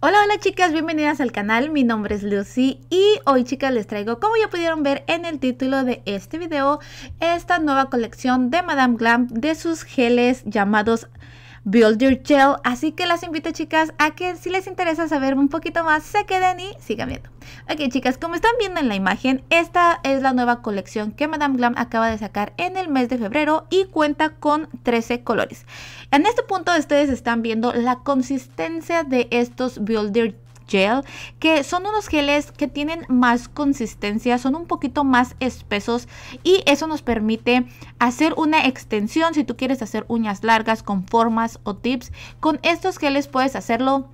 Hola, hola chicas, bienvenidas al canal, mi nombre es Lucy y hoy chicas les traigo, como ya pudieron ver en el título de este video, esta nueva colección de Madame Glam de sus geles llamados Build Your Gel. Así que las invito, chicas, a que si les interesa saber un poquito más, se queden y sigan viendo. Ok, chicas, como están viendo en la imagen, esta es la nueva colección que Madame Glam acaba de sacar en el mes de febrero y cuenta con 13 colores. En este punto, ustedes están viendo la consistencia de estos Build Your Gel, que son unos geles que tienen más consistencia, son un poquito más espesos y eso nos permite hacer una extensión si tú quieres hacer uñas largas con formas o tips. Con estos geles puedes hacerlo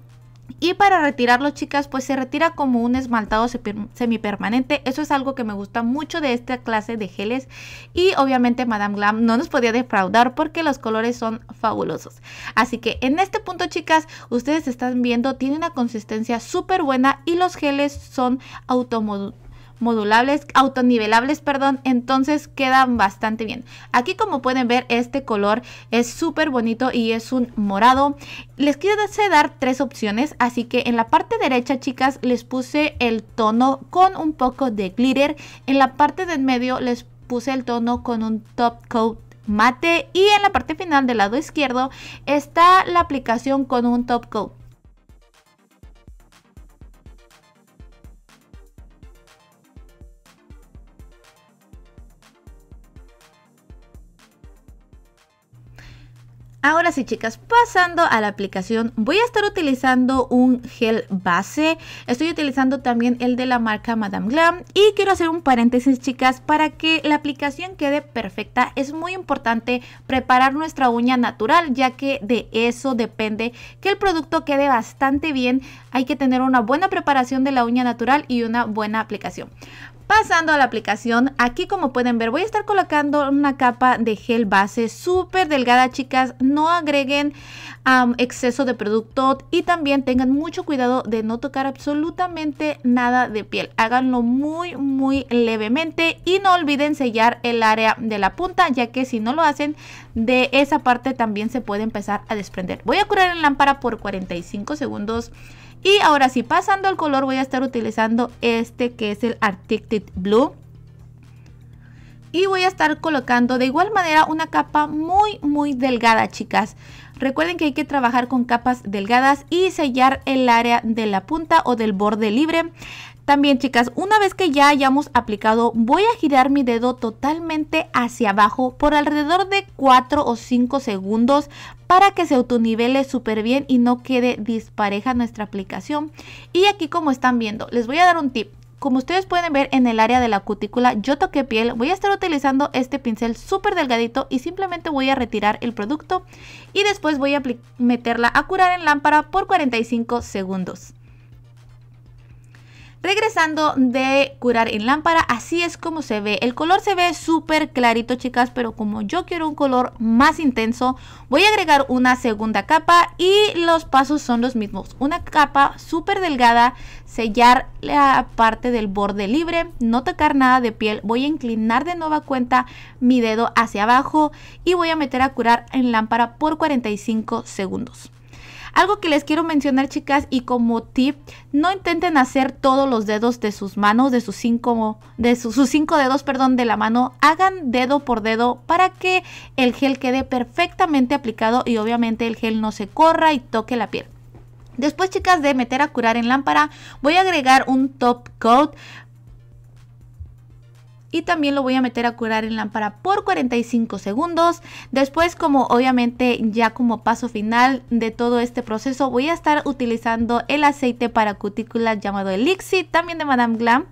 y para retirarlo, chicas, pues se retira como un esmaltado semipermanente. Eso es algo que me gusta mucho de esta clase de geles. Y obviamente Madame Glam no nos podía defraudar porque los colores son fabulosos. Así que en este punto, chicas, ustedes están viendo, tiene una consistencia súper buena y los geles son automodulados modulables, autonivelables, perdón, entonces quedan bastante bien. Aquí como pueden ver este color es súper bonito y es un morado. Les quiero dar tres opciones, así que en la parte derecha chicas les puse el tono con un poco de glitter, en la parte del medio les puse el tono con un top coat mate y en la parte final del lado izquierdo está la aplicación con un top coat. Ahora sí, chicas, pasando a la aplicación, voy a estar utilizando un gel base. Estoy utilizando también el de la marca Madame Glam. Y quiero hacer un paréntesis, chicas, para que la aplicación quede perfecta. Es muy importante preparar nuestra uña natural, ya que de eso depende que el producto quede bastante bien. Hay que tener una buena preparación de la uña natural y una buena aplicación. Pasando a la aplicación, aquí como pueden ver voy a estar colocando una capa de gel base súper delgada chicas, no agreguen exceso de producto y también tengan mucho cuidado de no tocar absolutamente nada de piel, háganlo muy muy levemente y no olviden sellar el área de la punta ya que si no lo hacen de esa parte también se puede empezar a desprender. Voy a curar en lámpara por 45 segundos y ahora sí, pasando al color, voy a estar utilizando este que es el Arctic Blue. Y voy a estar colocando de igual manera una capa muy, muy delgada, chicas. Recuerden que hay que trabajar con capas delgadas y sellar el área de la punta o del borde libre. También chicas, una vez que ya hayamos aplicado, voy a girar mi dedo totalmente hacia abajo por alrededor de 4 o 5 segundos para que se autonivele súper bien y no quede dispareja nuestra aplicación. Y aquí como están viendo, les voy a dar un tip. Como ustedes pueden ver en el área de la cutícula, yo toqué piel, voy a estar utilizando este pincel súper delgadito y simplemente voy a retirar el producto y después voy a meterla a curar en lámpara por 45 segundos. Regresando de curar en lámpara, así es como se ve. El color se ve súper clarito, chicas, pero como yo quiero un color más intenso, voy a agregar una segunda capa y los pasos son los mismos. Una capa súper delgada, sellar la parte del borde libre, no tocar nada de piel. Voy a inclinar de nueva cuenta mi dedo hacia abajo y voy a meter a curar en lámpara por 45 segundos. Algo que les quiero mencionar, chicas, y como tip, no intenten hacer todos los dedos de sus manos, de sus cinco, de sus cinco dedos, perdón, de la mano. Hagan dedo por dedo para que el gel quede perfectamente aplicado y obviamente el gel no se corra y toque la piel. Después, chicas, de meter a curar en lámpara, voy a agregar un top coat y también lo voy a meter a curar en lámpara por 45 segundos. Después como obviamente ya como paso final de todo este proceso voy a estar utilizando el aceite para cutículas llamado Elixir, también de Madame Glam.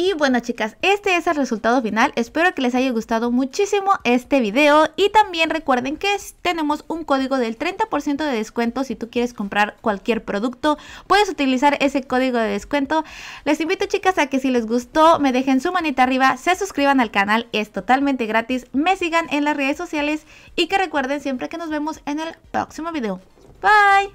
Y bueno chicas, este es el resultado final, espero que les haya gustado muchísimo este video y también recuerden que tenemos un código del 30% de descuento si tú quieres comprar cualquier producto, puedes utilizar ese código de descuento. Les invito chicas a que si les gustó me dejen su manita arriba, se suscriban al canal, es totalmente gratis, me sigan en las redes sociales y que recuerden siempre que nos vemos en el próximo video. Bye!